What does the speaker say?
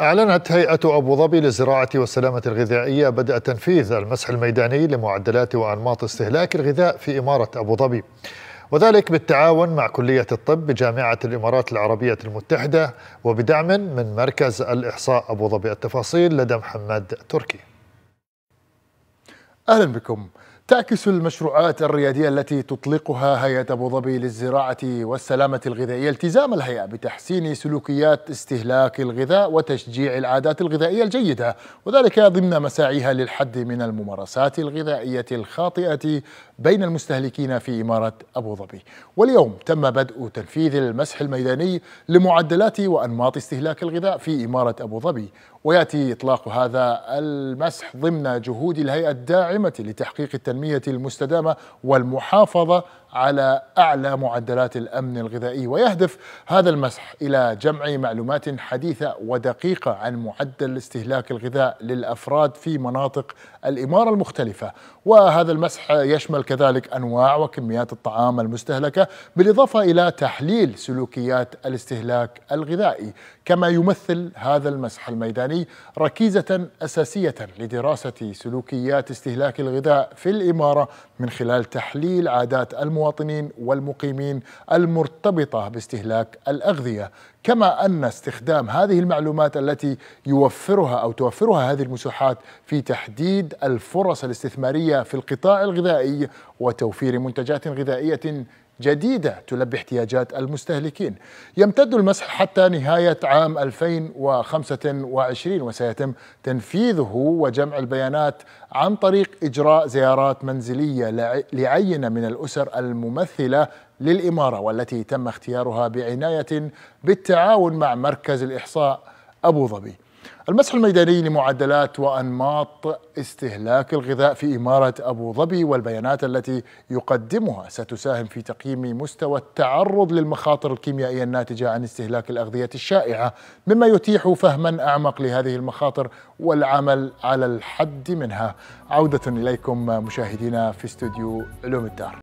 أعلنت هيئة أبو ظبي للزراعة والسلامة الغذائية بدء تنفيذ المسح الميداني لمعدلات وأنماط استهلاك الغذاء في إمارة أبو ظبي وذلك بالتعاون مع كلية الطب بجامعة الإمارات العربية المتحدة وبدعم من مركز الإحصاء أبو ظبي التفاصيل لدى محمد تركي أهلا بكم تعكس المشروعات الريادية التي تطلقها هيئة أبو ظبي للزراعة والسلامة الغذائية التزام الهيئة بتحسين سلوكيات استهلاك الغذاء وتشجيع العادات الغذائية الجيدة وذلك ضمن مساعيها للحد من الممارسات الغذائية الخاطئة بين المستهلكين في إمارة أبو ظبي واليوم تم بدء تنفيذ المسح الميداني لمعدلات وأنماط استهلاك الغذاء في إمارة أبو ظبي ويأتي إطلاق هذا المسح ضمن جهود الهيئة الداعمة لتحقيق التنفيذ التنمية المستدامة والمحافظة على اعلى معدلات الامن الغذائي ويهدف هذا المسح الى جمع معلومات حديثه ودقيقه عن معدل استهلاك الغذاء للافراد في مناطق الاماره المختلفه وهذا المسح يشمل كذلك انواع وكميات الطعام المستهلكه بالاضافه الى تحليل سلوكيات الاستهلاك الغذائي كما يمثل هذا المسح الميداني ركيزه اساسيه لدراسه سلوكيات استهلاك الغذاء في الاماره من خلال تحليل عادات المواطنين المواطنين والمقيمين المرتبطة باستهلاك الأغذية كما أن استخدام هذه المعلومات التي يوفرها أو توفرها هذه المساحات في تحديد الفرص الاستثمارية في القطاع الغذائي وتوفير منتجات غذائية جديدة تلبي احتياجات المستهلكين يمتد المسح حتى نهاية عام 2025 وسيتم تنفيذه وجمع البيانات عن طريق إجراء زيارات منزلية لعينة من الأسر الممثلة للإمارة والتي تم اختيارها بعناية بالتعاون مع مركز الإحصاء أبو ظبي المسح الميداني لمعدلات وانماط استهلاك الغذاء في اماره ابو ظبي والبيانات التي يقدمها ستساهم في تقييم مستوى التعرض للمخاطر الكيميائيه الناتجه عن استهلاك الاغذيه الشائعه مما يتيح فهما اعمق لهذه المخاطر والعمل على الحد منها عوده اليكم مشاهدينا في استوديو علوم الدار